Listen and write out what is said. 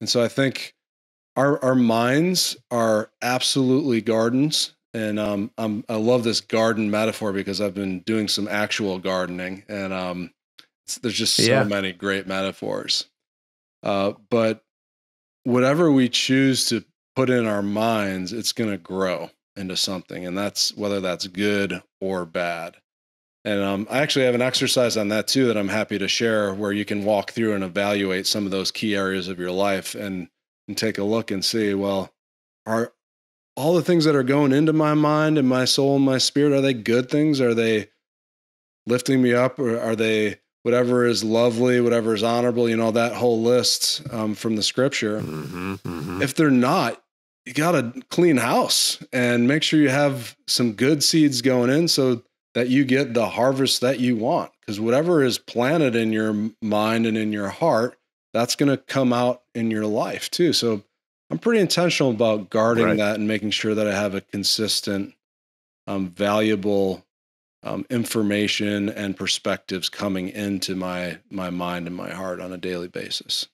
And so I think our our minds are absolutely gardens. And um, I'm, I love this garden metaphor because I've been doing some actual gardening, and um, there's just so yeah. many great metaphors. Uh, but whatever we choose to put in our minds, it's going to grow into something, and that's whether that's good or bad. And um, I actually have an exercise on that too that I'm happy to share where you can walk through and evaluate some of those key areas of your life and, and take a look and see, well, are all the things that are going into my mind and my soul and my spirit, are they good things? Are they lifting me up? Or are they whatever is lovely, whatever is honorable, you know, that whole list um, from the scripture? Mm-hmm, mm-hmm. If they're not, you got to clean house and make sure you have some good seeds going in. So, that you get the harvest that you want. Because whatever is planted in your mind and in your heart, that's going to come out in your life too. So I'm pretty intentional about guarding right. that and making sure that I have a consistent, um, valuable um, information and perspectives coming into my my mind and my heart on a daily basis.